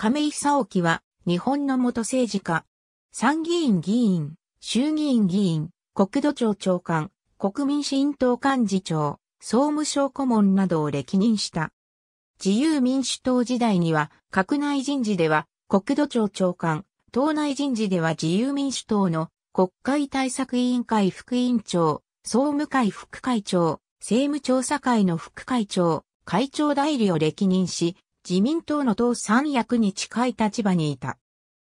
亀井沙沖は、日本の元政治家。参議院議員、衆議院議員、国土庁長官、国民新党幹事長、総務省顧問などを歴任した。自由民主党時代には、閣内人事では、国土庁長官、党内人事では自由民主党の国会対策委員会副委員長、総務会副会長、政務調査会の副会長、会長代理を歴任し、自民党の党三役に近い立場にいた。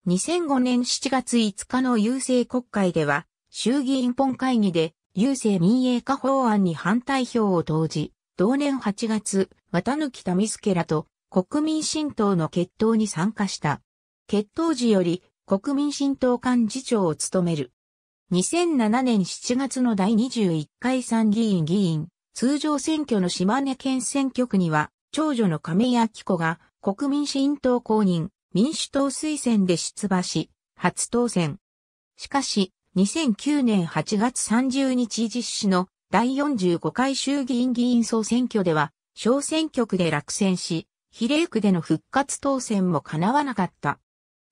2005年7月5日の郵政国会では、衆議院本会議で郵政民営化法案に反対票を投じ、同年8月、綿貫民助らと国民新党の決闘に参加した。決闘時より国民新党幹事長を務める。2007年7月の第21回参議院議員、通常選挙の島根県選挙区には、長女の亀井明子が国民新党公認、民主党推薦で出馬し、初当選。しかし、2009年8月30日実施の第45回衆議院議員総選挙では、小選挙区で落選し、比例区での復活当選も叶わなかった。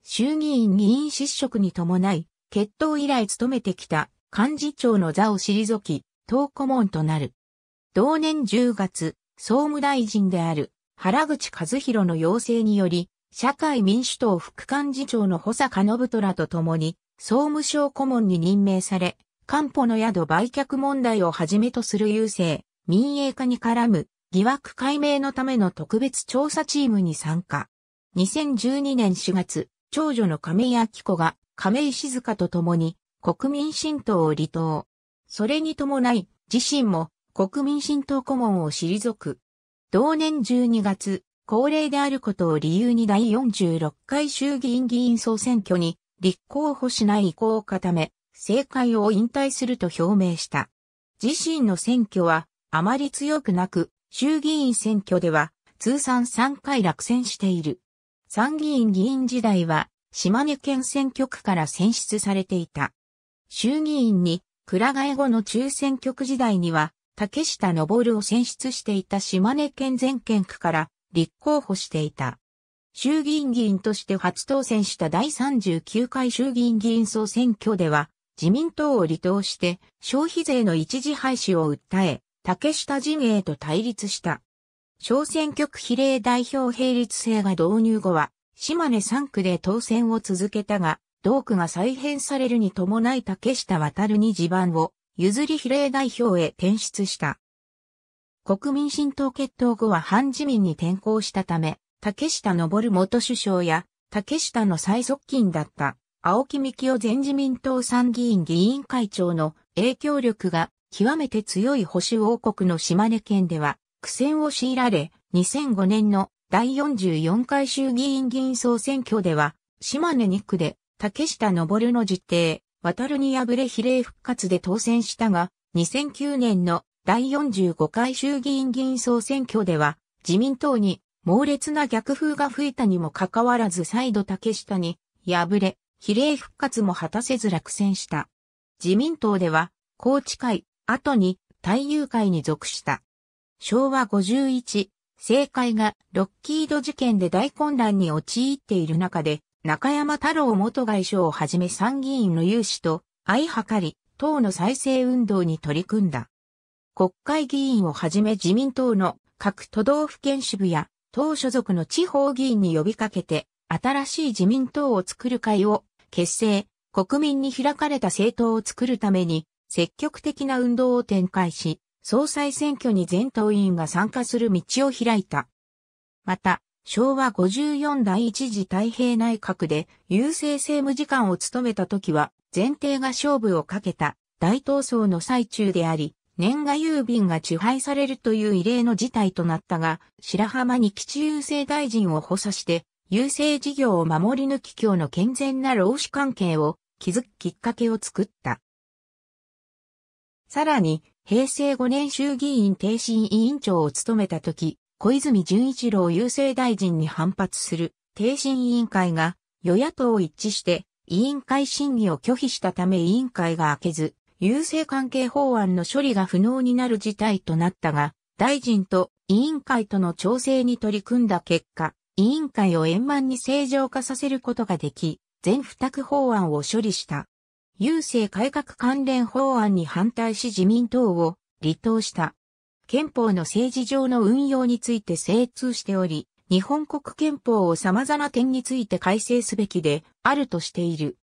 衆議院議員失職に伴い、決闘以来務めてきた幹事長の座を退き、党顧問となる。同年10月、総務大臣である原口和弘の要請により、社会民主党副幹事長の保坂信虎と共に、総務省顧問に任命され、官保の宿売却問題をはじめとする優勢、民営化に絡む疑惑解明のための特別調査チームに参加。2012年4月、長女の亀井明子が亀井静香と共に国民新党を離党。それに伴い、自身も国民新党顧問を退く。同年12月、高齢であることを理由に第46回衆議院議員総選挙に立候補しない意向を固め、政界を引退すると表明した。自身の選挙はあまり強くなく、衆議院選挙では通算3回落選している。参議院議員時代は島根県選挙区から選出されていた。衆議院に、倉替え後の中選挙区時代には、竹下登を選出していた島根県全県区から立候補していた。衆議院議員として初当選した第39回衆議院議員総選挙では、自民党を離党して消費税の一時廃止を訴え、竹下陣営と対立した。小選挙区比例代表並立制が導入後は、島根3区で当選を続けたが、同区が再編されるに伴い竹下渡るに地盤を譲り比例代表へ転出した。国民新党決闘後は反自民に転向したため、竹下登元首相や、竹下の最側近だった、青木幹雄前自民党参議院議員会長の影響力が極めて強い保守王国の島根県では苦戦を強いられ、2005年の第44回衆議院議員総選挙では、島根2区で竹下登の実定、渡るに敗れ比例復活で当選したが、2009年の第45回衆議院議員総選挙では、自民党に猛烈な逆風が吹いたにもかかわらず再度竹下に敗れ、比例復活も果たせず落選した。自民党では、高知会、後に大友会に属した。昭和51、政界がロッキード事件で大混乱に陥っている中で、中山太郎元外相をはじめ参議院の有志と相計り、党の再生運動に取り組んだ。国会議員をはじめ自民党の各都道府県支部や党所属の地方議員に呼びかけて、新しい自民党を作る会を結成、国民に開かれた政党を作るために積極的な運動を展開し、総裁選挙に全党員が参加する道を開いた。また、昭和54第一次太平内閣で郵政政務次官を務めた時は、前提が勝負をかけた大闘争の最中であり、年賀郵便が支配されるという異例の事態となったが、白浜に基地郵政大臣を補佐して、郵政事業を守り抜き今日の健全な労使関係を築くきっかけを作った。さらに、平成5年衆議院定止委員長を務めた時、小泉純一郎郵政大臣に反発する、定審委員会が、与野党一致して、委員会審議を拒否したため委員会が開けず、郵政関係法案の処理が不能になる事態となったが、大臣と委員会との調整に取り組んだ結果、委員会を円満に正常化させることができ、全付託法案を処理した。郵政改革関連法案に反対し自民党を離党した。憲法の政治上の運用について精通しており、日本国憲法を様々な点について改正すべきであるとしている。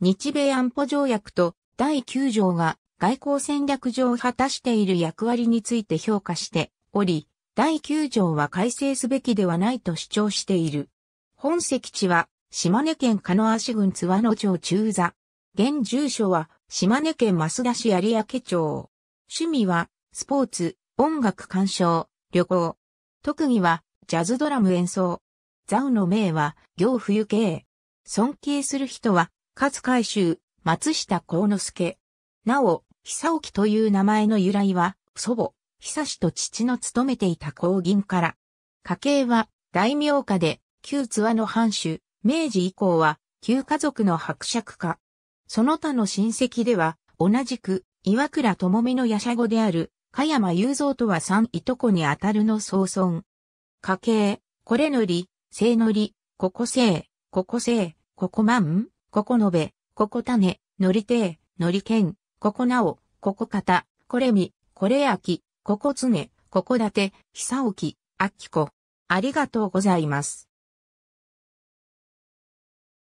日米安保条約と第9条が外交戦略上果たしている役割について評価しており、第9条は改正すべきではないと主張している。本籍地は島根県鹿野足郡津和野町中座。現住所は島根県増田市有明町。趣味はスポーツ、音楽鑑賞、旅行。特技は、ジャズドラム演奏。ザウの名は、行冬慶。尊敬する人は、勝海舟、松下幸之助。なお、久沖という名前の由来は、祖母、久志と父の勤めていた公銀から。家系は、大名家で、旧津和の藩主、明治以降は、旧家族の伯爵家。その他の親戚では、同じく、岩倉智美の夜叉子である、加山雄三とは三いとこにあたるの総尊。家系、これのり、せいのり、ここせい、ここせい、ここまん、ここのべ、ここたね、のりてい、のりけん、ここなお、ここかた、これみ、これあき、ここつね、ここだて、ひさおき、あきこ。ありがとうございます。